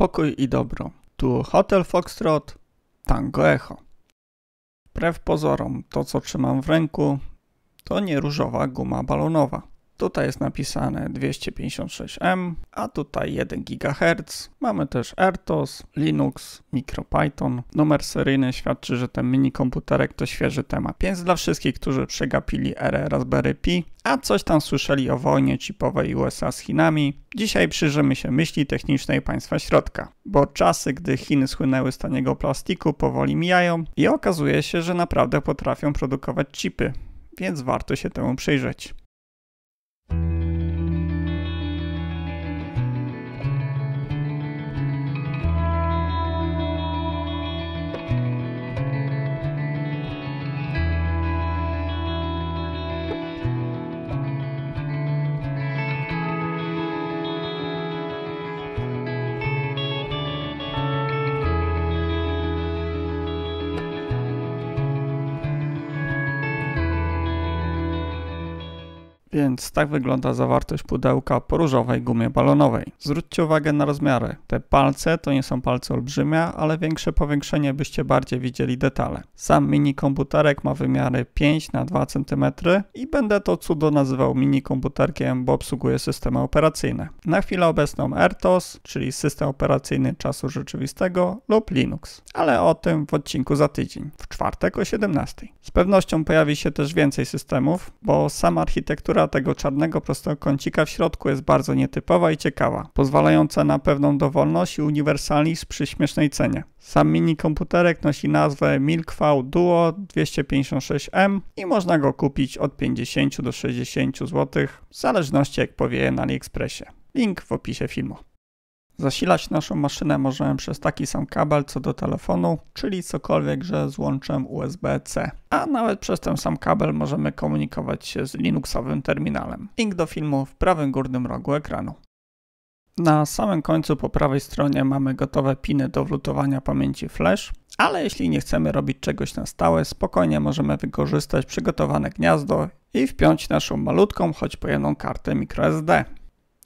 pokój i dobro. Tu Hotel Foxtrot, Tango Echo. Wbrew pozorom, to co trzymam w ręku, to nie różowa guma balonowa. Tutaj jest napisane 256M, a tutaj 1 GHz. Mamy też RTOS, Linux, MicroPython. Numer seryjny świadczy, że ten mini komputerek to świeży temat. Więc dla wszystkich, którzy przegapili erę Raspberry Pi, a coś tam słyszeli o wojnie chipowej USA z Chinami, dzisiaj przyjrzymy się myśli technicznej państwa środka. Bo czasy, gdy Chiny słynęły z taniego plastiku, powoli mijają i okazuje się, że naprawdę potrafią produkować chipy, więc warto się temu przyjrzeć. Więc tak wygląda zawartość pudełka po różowej gumie balonowej. Zwróćcie uwagę na rozmiary. Te palce to nie są palce olbrzymia, ale większe powiększenie byście bardziej widzieli detale. Sam mini komputerek ma wymiary 5 na 2 cm i będę to cudo nazywał mini komputerkiem, bo obsługuje systemy operacyjne. Na chwilę obecną RTOS, czyli system operacyjny czasu rzeczywistego lub Linux. Ale o tym w odcinku za tydzień, w czwartek o 17. Z pewnością pojawi się też więcej systemów, bo sama architektura Struktura tego czarnego prostokącika w środku jest bardzo nietypowa i ciekawa, pozwalająca na pewną dowolność i uniwersalizm przy śmiesznej cenie. Sam mini komputerek nosi nazwę Milkv Duo 256M i można go kupić od 50 do 60 zł, w zależności jak powieje na AliExpressie. Link w opisie filmu. Zasilać naszą maszynę możemy przez taki sam kabel co do telefonu, czyli cokolwiek, że złączem USB-C. A nawet przez ten sam kabel możemy komunikować się z Linuxowym terminalem. Link do filmu w prawym górnym rogu ekranu. Na samym końcu po prawej stronie mamy gotowe piny do wlutowania pamięci flash, ale jeśli nie chcemy robić czegoś na stałe, spokojnie możemy wykorzystać przygotowane gniazdo i wpiąć naszą malutką, choć pojemną kartę microSD.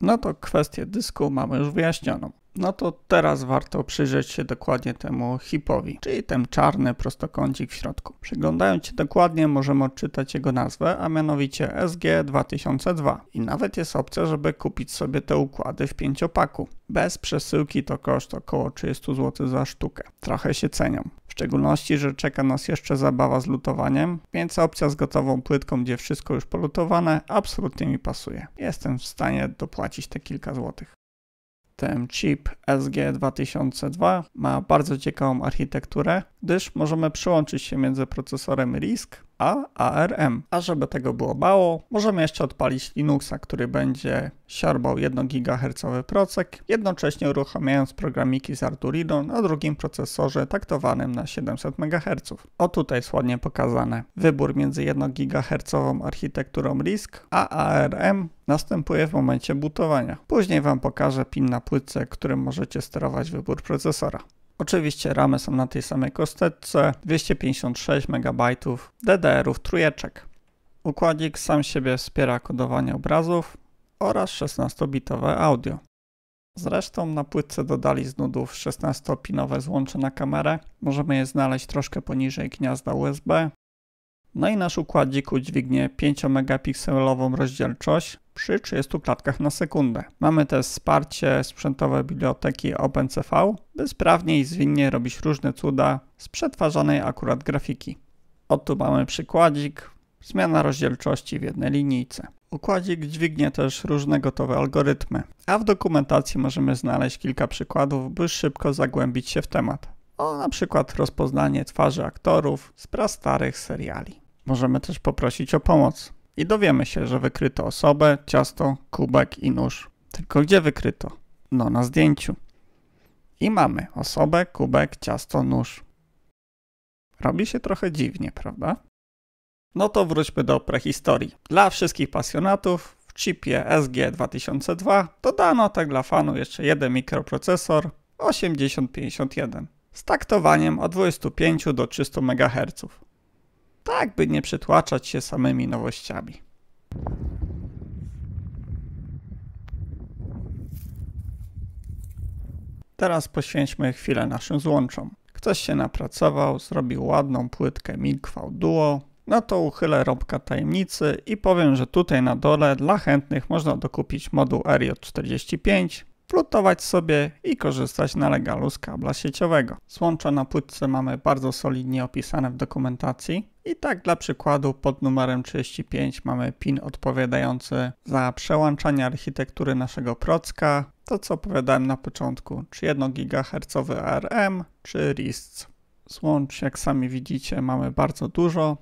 No to kwestię dysku mamy już wyjaśnioną. No to teraz warto przyjrzeć się dokładnie temu hipowi, czyli ten czarny prostokącik w środku. Przyglądając się dokładnie możemy odczytać jego nazwę, a mianowicie SG2002. I nawet jest opcja, żeby kupić sobie te układy w pięciopaku. Bez przesyłki to koszt około 30 zł za sztukę. Trochę się cenią szczególności, że czeka nas jeszcze zabawa z lutowaniem, więc opcja z gotową płytką, gdzie wszystko już polutowane, absolutnie mi pasuje. Jestem w stanie dopłacić te kilka złotych. Ten chip SG2002 ma bardzo ciekawą architekturę, gdyż możemy przyłączyć się między procesorem RISC a ARM. A żeby tego było mało, możemy jeszcze odpalić Linuxa, który będzie siarbał 1 GHz procek, jednocześnie uruchamiając programiki z Arduino na drugim procesorze taktowanym na 700 MHz. O tutaj jest ładnie pokazane. Wybór między 1 GHz architekturą RISC a ARM następuje w momencie butowania. Później Wam pokażę pin na płytce, którym możecie sterować wybór procesora. Oczywiście ramy są na tej samej kosteczce, 256 MB DDR-ów trójeczek. Układnik sam siebie wspiera kodowanie obrazów oraz 16-bitowe audio. Zresztą na płytce dodali z nudów 16-pinowe złącze na kamerę. Możemy je znaleźć troszkę poniżej gniazda USB. No i nasz układzik udźwignie 5 megapikselową rozdzielczość przy 30 klatkach na sekundę. Mamy też wsparcie sprzętowe biblioteki OpenCV, by sprawnie i zwinnie robić różne cuda z przetwarzanej akurat grafiki. Oto mamy przykładzik, zmiana rozdzielczości w jednej linijce. Układzik dźwignie też różne gotowe algorytmy, a w dokumentacji możemy znaleźć kilka przykładów, by szybko zagłębić się w temat. O na przykład rozpoznanie twarzy aktorów z prastarych seriali. Możemy też poprosić o pomoc i dowiemy się, że wykryto osobę, ciasto, kubek i nóż. Tylko gdzie wykryto? No na zdjęciu. I mamy osobę, kubek, ciasto, nóż. Robi się trochę dziwnie, prawda? No to wróćmy do prehistorii. Dla wszystkich pasjonatów w chipie SG2002 dodano tak dla fanu jeszcze jeden mikroprocesor 8051 z taktowaniem od 25 do 300 MHz tak by nie przytłaczać się samymi nowościami. Teraz poświęćmy chwilę naszym złączom. Ktoś się napracował, zrobił ładną płytkę Milkwał Duo. No to uchylę rąbka tajemnicy i powiem, że tutaj na dole dla chętnych można dokupić moduł RJ45, flutować sobie i korzystać na legalu z kabla sieciowego. Złącza na płytce mamy bardzo solidnie opisane w dokumentacji. I tak dla przykładu pod numerem 35 mamy pin odpowiadający za przełączanie architektury naszego procka, to co opowiadałem na początku, czy 1 GHz ARM, czy RISC. Złącz, jak sami widzicie, mamy bardzo dużo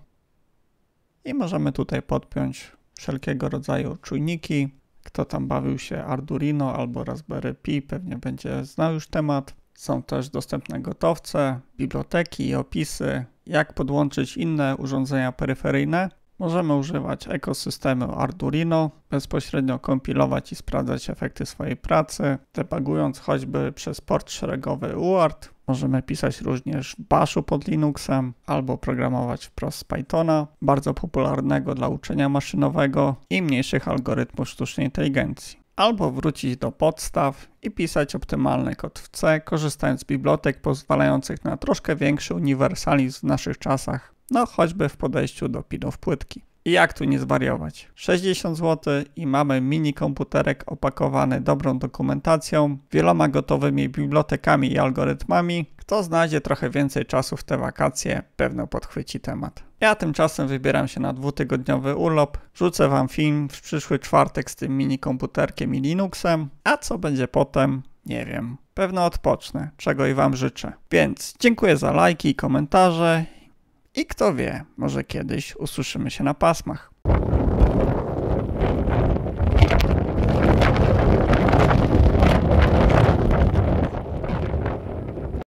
i możemy tutaj podpiąć wszelkiego rodzaju czujniki. Kto tam bawił się Arduino albo Raspberry Pi pewnie będzie znał już temat. Są też dostępne gotowce, biblioteki i opisy, jak podłączyć inne urządzenia peryferyjne, możemy używać ekosystemu Arduino, bezpośrednio kompilować i sprawdzać efekty swojej pracy, debugując choćby przez port szeregowy UART. Możemy pisać również w Bashu pod Linuxem albo programować wprost z Pythona, bardzo popularnego dla uczenia maszynowego i mniejszych algorytmów sztucznej inteligencji albo wrócić do podstaw i pisać optymalny kod w C, korzystając z bibliotek pozwalających na troszkę większy uniwersalizm w naszych czasach, no choćby w podejściu do pidów płytki. I jak tu nie zwariować? 60 zł i mamy mini komputerek opakowany dobrą dokumentacją, wieloma gotowymi bibliotekami i algorytmami. Kto znajdzie trochę więcej czasu w te wakacje, pewno podchwyci temat. Ja tymczasem wybieram się na dwutygodniowy urlop, rzucę wam film w przyszły czwartek z tym mini komputerkiem i Linuxem, a co będzie potem, nie wiem. Pewno odpocznę, czego i wam życzę. Więc dziękuję za lajki i komentarze i kto wie, może kiedyś usłyszymy się na pasmach.